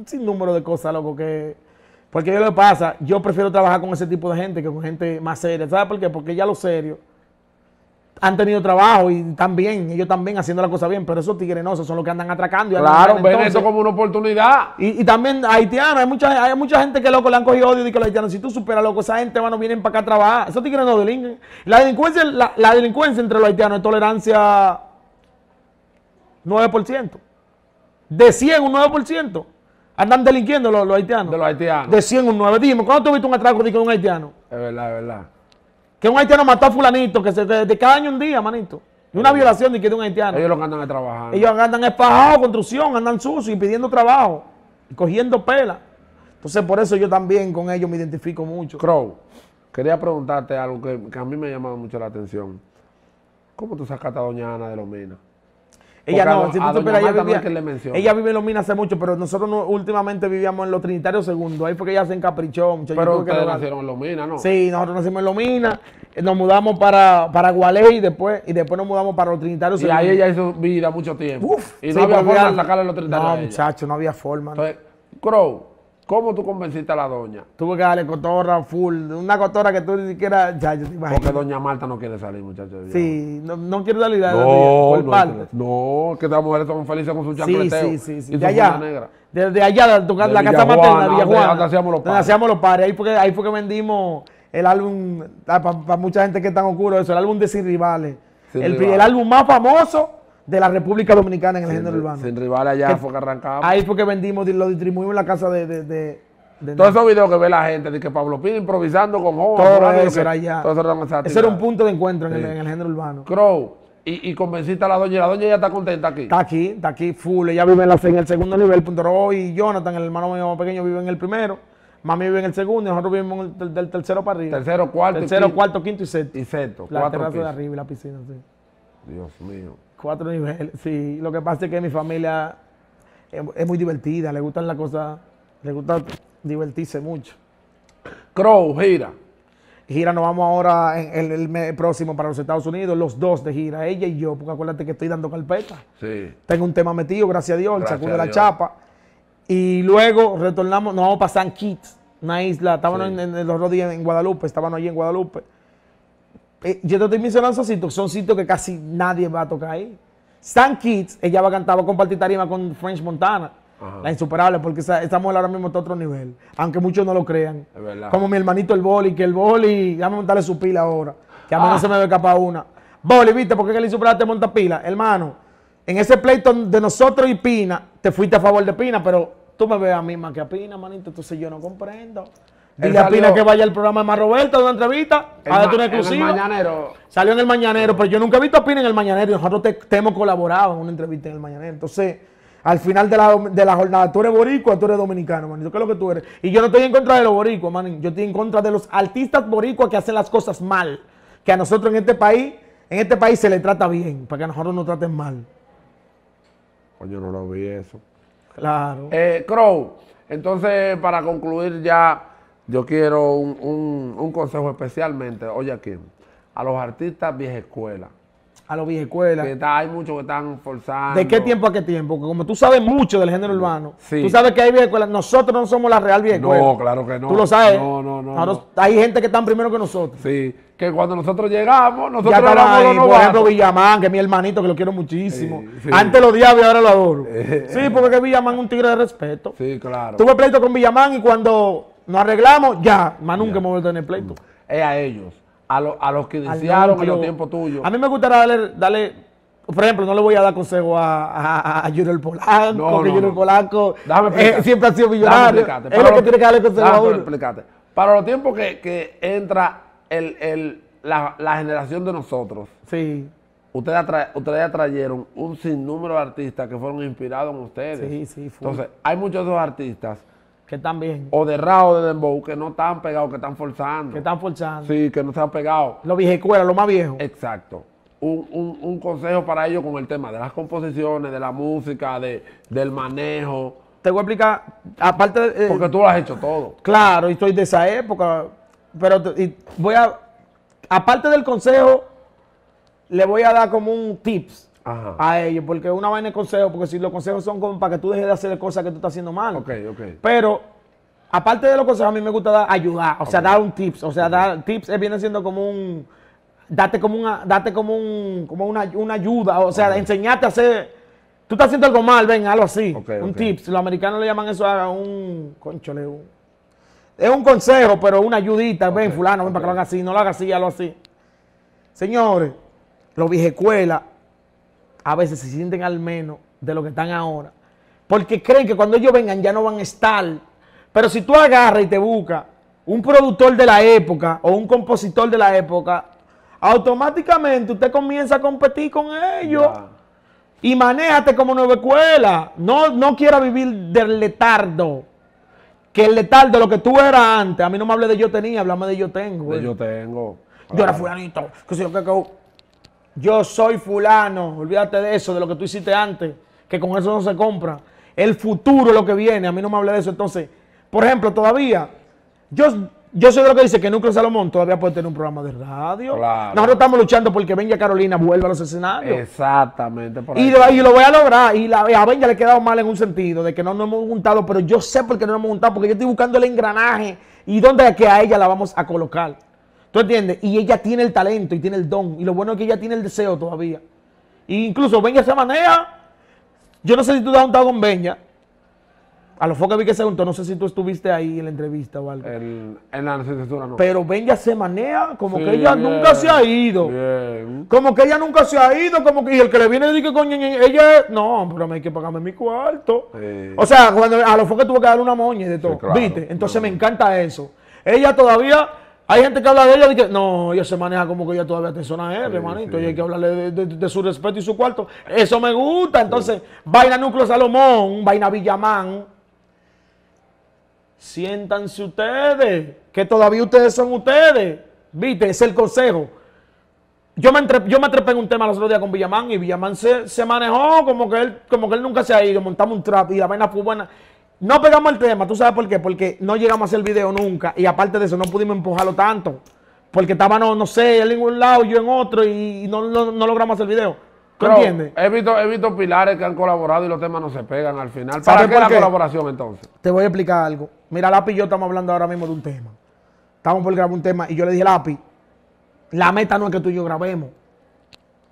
[SPEAKER 2] sinnúmero de cosas, loco, que... Porque yo lo pasa, yo prefiero trabajar con ese tipo de gente que con gente más seria. ¿Sabes por qué? Porque ya lo serio han tenido trabajo y están bien, ellos también haciendo la cosa bien, pero esos tigres son los que andan atracando. Y claro, ven eso como una oportunidad. Y, también haitianos, hay mucha, hay mucha gente que loco le han cogido odio y que los haitianos, si tú superas loco, esa gente, no vienen para acá a trabajar. Esos tigres no delinquen. La delincuencia, la, delincuencia entre los haitianos es tolerancia 9%. De 100, un 9%. Andan delinquiendo los, haitianos. De los haitianos. De 100, un 9%. Dime, ¿cuándo tú viste un atraco de un haitiano? Es verdad, es verdad. Que un haitiano mató a fulanito, que se de, cada año un día, manito. Y una violación de que de un haitiano. Ellos lo andan a trabajar. Ellos andan espajados, construcción, andan sucios y pidiendo trabajo, y cogiendo pela. Entonces, por eso yo también con ellos me identifico mucho. Crow, quería preguntarte algo
[SPEAKER 1] que, a mí me ha llamado mucho la atención. ¿Cómo
[SPEAKER 2] tú sacaste a Doña Ana de los Minas?
[SPEAKER 1] Ella no, si ella
[SPEAKER 2] vive en los minas hace mucho, pero nosotros últimamente vivíamos en los Trinitarios Segundos. Ahí fue que ella se encaprichó. Muchacho, pero ustedes que nacieron
[SPEAKER 1] en los minas, ¿no? Sí, nosotros
[SPEAKER 2] nacimos en los minas, eh, nos mudamos para, para Gualey y después, y después nos mudamos para los Trinitarios Segundos. Y ahí ella hizo vida
[SPEAKER 1] mucho tiempo. y no había forma de sacarle los Trinitarios No, muchachos,
[SPEAKER 2] no había forma. Entonces, Crow,
[SPEAKER 1] ¿Cómo tú convenciste a la doña?
[SPEAKER 2] Tuve que darle cotorra full, una cotorra que tú ni siquiera, ya,
[SPEAKER 1] yo te Porque doña Marta no quiere salir, muchachos.
[SPEAKER 2] Sí, no, no quiero salir no, no, que, no, las mujeres son felices con su chancleteo. Sí, sí, sí. sí. de allá, Desde allá, la casa materna, De Donde hacíamos los hacíamos los pares. Ahí fue que, vendimos el álbum, ah, para mucha gente que es tan oscuro eso, el álbum de Sin Rivales. el, el álbum más famoso de la República Dominicana en el género urbano. Sin rival allá fue que arrancamos. Ahí fue que vendimos, lo distribuimos en la casa de...
[SPEAKER 1] de, Todos esos videos que ve la gente de que Pablo Pino improvisando con O. Todo eso era allá.
[SPEAKER 2] Eso, era un punto de encuentro en, el, género urbano. Crow,
[SPEAKER 1] y, y, convenciste a la doña. La doña ya está
[SPEAKER 2] contenta aquí. Está aquí, está aquí full. Ella vive en, el segundo nivel. Punto Roy y Jonathan, el hermano mío pequeño, vive en el primero. Mami vive en el segundo y nosotros vivimos del, tercero para arriba. Tercero, cuarto. Tercero, quinto, cuarto, quinto y sexto. Y sexto. La terraza de arriba y la piscina, sí. Dios mío. Cuatro niveles, sí. Lo que pasa es que mi familia es, muy divertida, le gustan las cosas, le gusta divertirse mucho. Crow, gira. Gira, nos vamos ahora en, el próximo para los Estados Unidos, los dos de gira, ella y yo, porque acuérdate que estoy dando carpeta. Sí. Tengo un tema metido, gracias a Dios, el sacó de la chapa. Y luego retornamos, nos vamos para San Kitts, una isla, estábamos en, en, los rodillos en Guadalupe, estábamos allí en Guadalupe eh, yo te estoy mencionando esos sitios, son sitios que casi nadie va a tocar ahí. San Kids, ella va a cantar, va a compartir tarima con French Montana. La insuperable, porque esa, ahora mismo está a otro nivel, aunque muchos no lo crean. Como mi hermanito el boli, que el boli, déjame montarle su pila ahora, que a mí no ah. se me ve capaz una. Boli, ¿viste por qué que el insuperable te monta pila? Hermano, en ese pleito de nosotros y Pina, te fuiste a favor de Pina, pero tú me ves a mí más que a Pina, manito, entonces yo no comprendo. Dile a Pina que vaya al programa de Mar Roberto, de una entrevista, una exclusiva. En el mañanero. Salió en el mañanero, pero yo nunca he visto a Pina en el mañanero. nosotros te, hemos colaborado en una entrevista en el mañanero. Entonces, al final de la, jornada, tú eres boricua, tú eres dominicano, manito. ¿Qué es lo que tú eres? Y yo no estoy en contra de los boricuas, man. Yo estoy en contra de los artistas boricuas que hacen las cosas mal. Que a nosotros en este país, en este país se le trata bien, para que a nosotros nos traten mal.
[SPEAKER 1] Coño, no lo vi eso.
[SPEAKER 2] Claro. Eh, Crow, entonces,
[SPEAKER 1] para concluir ya yo quiero un, consejo especialmente, oye
[SPEAKER 2] aquí, a los artistas vieja escuela. A los vieja escuela. Que
[SPEAKER 1] hay muchos que están
[SPEAKER 2] forzando. ¿De qué tiempo a qué tiempo? como tú sabes mucho del género urbano, sí. tú sabes que hay vieja escuela. Nosotros no somos la real vieja escuela. No, claro
[SPEAKER 1] que no. Tú lo sabes. No, no, no.
[SPEAKER 2] Hay gente que están primero que nosotros. Sí, que cuando nosotros llegamos, nosotros éramos ahí, Por ejemplo, Villamán, que es mi hermanito, que lo quiero muchísimo. Antes lo odiaba y ahora lo adoro. sí, porque Villamán es un tigre de respeto. Sí, claro. Tuve pleito con Villamán y cuando nos arreglamos, ya. Más nunca hemos vuelto en el pleito. Mm. Es a ellos, a, los a los que desearon en los tiempos tuyos. A mí me gustaría darle, darle, por ejemplo, no le voy a dar consejo a, a, a Junior Polanco, que Junior Polanco eh, siempre ha sido millonario. Es lo que tiene que darle consejo a
[SPEAKER 1] Para los tiempos que, que entra el, el, la, la, generación de nosotros. Sí. Ustedes, atra, ustedes atrayeron un sinnúmero de artistas que fueron inspirados en ustedes. Sí, sí, Entonces, hay muchos de artistas que están bien. O de rao de dembow, que no están pegados, que están forzando. Que están forzando. Sí, que no se han pegado. Los viejecuelas, lo más viejo. Exacto. Un, consejo para ellos con el tema de las composiciones, de la música, de, del manejo. Te voy a explicar, aparte... Eh, Porque
[SPEAKER 2] tú lo has hecho todo. Claro, y estoy de esa época, pero voy a... Aparte del consejo, le voy a dar como un tips a ellos, porque una vaina es consejo, porque si los consejos son como para que tú dejes de hacer cosas que tú estás haciendo mal. Ok, ok. Pero, aparte de los consejos, a mí me gusta dar, ayudar, o sea, dar un tips, o sea, dar tips eh, viene siendo como un, date como una, date como un, como una, ayuda, o sea, enseñarte a hacer... Tú estás haciendo algo mal, ven, algo así. un tips. Los americanos le llaman eso a un. Conchole, es un consejo, pero una ayudita. Ven, fulano, ven para que lo haga así, no lo haga así, hazlo así. Señores, los viejecuelas a veces se sienten al menos de lo que están ahora, porque creen que cuando ellos vengan ya no van a estar. Pero si tú agarras y te buscas un productor de la época o un compositor de la época, automáticamente usted comienza a competir con ellos. Y manéjate como nueva escuela. No, no quiera vivir del letardo. Que el letardo, lo que tú eras antes, a mí no me hable de yo tenía, hablame de yo tengo. De ¿eh? yo tengo. Yo era fulanito. Que si yo yo soy fulano, olvídate de eso, de lo que tú hiciste antes, que con eso no se compra. El futuro es lo que viene, a mí no me habla de eso. Entonces, por ejemplo, todavía, yo, yo soy de lo que dice que Núcleo Salomón todavía puede tener un programa de
[SPEAKER 1] radio. Claro.
[SPEAKER 2] Nosotros estamos luchando porque Benja Carolina vuelva a los escenarios.
[SPEAKER 1] Exactamente. ahí.
[SPEAKER 2] Y, lo voy a lograr. Y la, a Benja le he quedado mal en un sentido, de que no nos hemos juntado, pero yo sé por qué no nos hemos juntado, porque yo estoy buscando el engranaje y dónde es que a ella la vamos a colocar. ¿Tú entiendes? Y ella tiene el talento y tiene el don. Y lo bueno es que ella tiene el deseo todavía. E incluso Benja se maneja. Yo no sé si tú te has juntado con Benja. A los focos vi que se juntó. No sé si tú estuviste ahí en la entrevista o algo. en la entrevista, no. Pero Benja se maneja como que ella nunca se ha ido. Como que ella nunca se ha ido. Como que, y el que le viene dice coño, ella No, pero me hay que pagarme mi cuarto. O sea, cuando a lo focos tuvo que darle una moña de todo. ¿Viste? Entonces me encanta eso. Ella todavía hay gente que habla de ella y dice, no, ella se maneja como que ella todavía te zona R, él, Y hay que hablarle de, su respeto y su cuarto. Eso me gusta. Entonces, vaina Núcleo Salomón, vaina Villamán. Siéntanse ustedes, que todavía ustedes son ustedes. ¿Viste? Es el consejo. Yo me, entre, yo me atrepé en un tema los otros días con Villamán y Villamán se, se manejó como que, él, como que él nunca se ha ido. Montamos un trap y la vaina fue buena. No pegamos el tema, ¿tú sabes por qué? Porque no llegamos a hacer el video nunca y aparte de eso no pudimos empujarlo tanto. Porque estaba no, sé, él en un lado, yo en otro y no, logramos hacer el video. ¿Tú entiendes? He visto,
[SPEAKER 1] pilares que han colaborado y los temas no se pegan al final. ¿Para qué, la colaboración
[SPEAKER 2] entonces? Te voy a explicar algo. Mira, Lapi y yo estamos hablando ahora mismo de un tema. Estamos por grabar un tema y yo le dije, Lapi, la meta no es que tú y yo grabemos.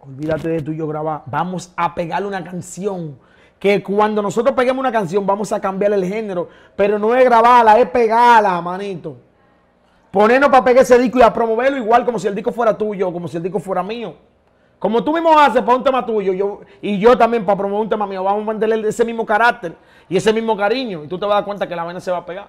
[SPEAKER 2] Olvídate de tú y yo grabar. Vamos a pegarle una canción que cuando nosotros peguemos una canción vamos a cambiar el género, pero no es grabarla, es pegarla, manito. Ponernos para pegar ese disco y a promoverlo igual como si el disco fuera tuyo, como si el disco fuera mío. Como tú mismo haces para un tema tuyo yo, y yo también para promover un tema mío, vamos a mantener ese mismo carácter y ese mismo cariño y tú te vas a dar cuenta que la vaina se va a pegar.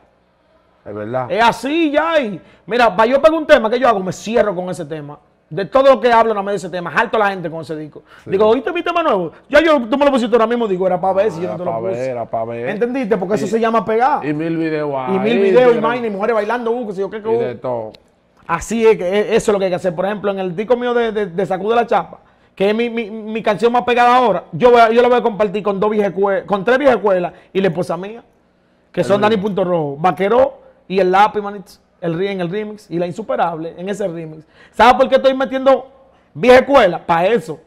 [SPEAKER 2] Es verdad. Es así, ya. Y mira, para yo pego un tema, ¿qué yo hago? Me cierro con ese tema. De todo lo que hablo, no me de ese tema. Harto la gente con ese disco. Digo, ¿oíste mi tema nuevo? Yo, yo, tú me lo pusiste ahora mismo. Digo, era para ver si yo no te lo puse. Ver, era para ver. ¿Entendiste? Porque eso se llama pegar. Y mil videos ahí. Y mil videos, y y mujeres bailando, uh, que yo, qué, Y uh. de todo. Así es, que e-, eso es lo que hay que hacer. Por ejemplo, en el disco mío de, de, de Sacude la Chapa, que es mi, mi, mi, canción más pegada ahora, yo, yo la voy a compartir con, dos con tres viejas escuelas y la esposa mía, que son Dani Punto Rojo, Vaqueró y el Lápiz, manito el, en el remix y la insuperable en ese remix. ¿Sabes por qué estoy metiendo vieja escuela? Para eso.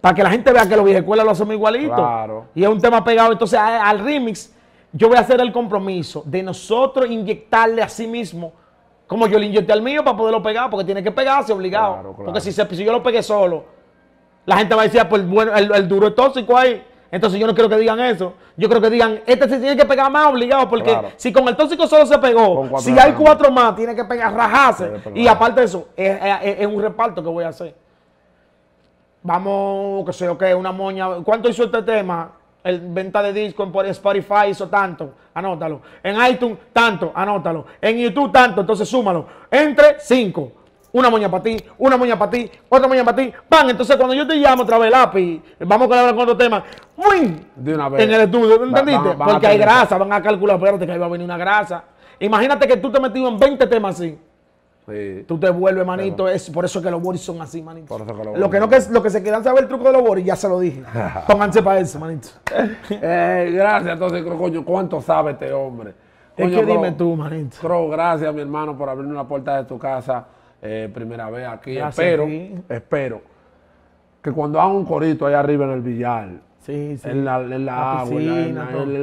[SPEAKER 2] Para que la gente vea que los vieja escuela lo hacemos igualito. Y es un tema pegado. Entonces, al remix, yo voy a hacer el compromiso de nosotros inyectarle a sí mismo. Como yo le inyecté al mío para poderlo pegar, porque tiene que pegarse obligado. Porque si, yo lo pegué solo, la gente va a decir, ah, pues bueno, el duro es tóxico ahí. Entonces yo no quiero que digan eso. Yo creo que digan, este se tiene que pegar más obligado, porque si con el tóxico solo se pegó, si hay cuatro más, tiene que pegar, rajarse. Y aparte de eso, es, un reparto que voy a hacer. Vamos, que sé yo qué, una moña. ¿Cuánto hizo este tema? El venta de disco en Spotify hizo tanto, anótalo. En iTunes, tanto, anótalo. En YouTube, tanto, entonces súmalo. Entre cinco una moña para ti, una moña para ti, otra moña para ti, ¡pam! Entonces, cuando yo te llamo otra vez, lápiz, vamos a colaborar con otro tema, ¡Win!
[SPEAKER 1] De una vez. En el estudio, ¿entendiste? Porque hay grasa,
[SPEAKER 2] van a calcular, espérate que ahí va a venir una grasa. Imagínate que tú te metido en 20 temas así. Sí. Tú te vuelves, manito. es por eso que los boris son así, manito. Por eso que los lo, que no que, lo que se quedan saber el truco de los boris, ya se lo dije. Pónganse para eso, manito.
[SPEAKER 1] eh, gracias, entonces, coño, ¿cuánto sabe este hombre? qué dime tú, manito. Bro, gracias, mi hermano, por abrirme la puerta de tu casa. Eh, primera vez aquí. Ah, espero, que cuando haga un corito allá arriba en el billar, Sí, En la, en agua, en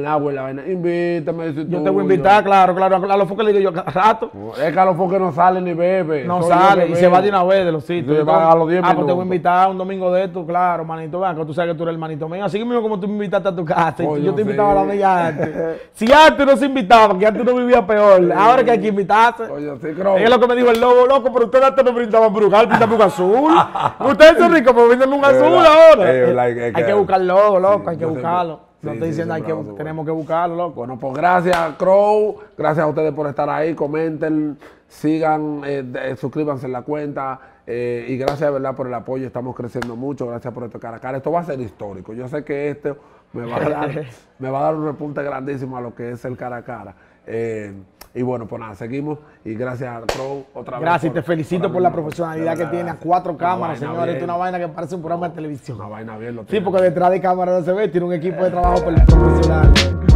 [SPEAKER 1] la, agua, la vaina. Invítame. Si yo te voy a invitar,
[SPEAKER 2] claro, claro. A los foques le digo yo, cada rato. Es que a los foques no sale ni bebe. No sale y se va de una vez de los sitios. a los 10 Ah, pues te voy a invitar un domingo de esto, claro, manito. Vean, tú sabes que tú eres el manito mío. Así mismo como tú me invitaste a tu casa. yo, te invitaba a la mía antes. si antes no se invitaba, porque antes no vivía peor. Ahora que hay que invitarse. Es lo que me dijo el lobo, loco, pero usted antes me brindaban brugal, pintaban un azul. ustedes son ricos, pero brindan un azul ahora. Hay que buscar lobo loco, hay que buscarlo. no estoy diciendo que, tenemos que buscarlo, loco. Bueno, pues gracias, Crow.
[SPEAKER 1] Gracias a ustedes por estar ahí. Comenten, sigan, eh, eh, suscríbanse en la cuenta. Eh, y gracias, de verdad, por el apoyo. Estamos creciendo mucho. Gracias por esto, cara a cara. Esto va a ser histórico. Yo sé que esto me va a dar, me va a dar un repunte grandísimo a lo que es el cara a cara. Eh, y bueno, pues nada, seguimos y gracias al Pro otra vez. Gracias, y te felicito por, la profesionalidad que tiene a cuatro cámaras, señores. es una
[SPEAKER 2] vaina que parece un programa de televisión. Una vaina bien, lo Sí, porque detrás de cámara no se ve, tiene un equipo de trabajo profesional.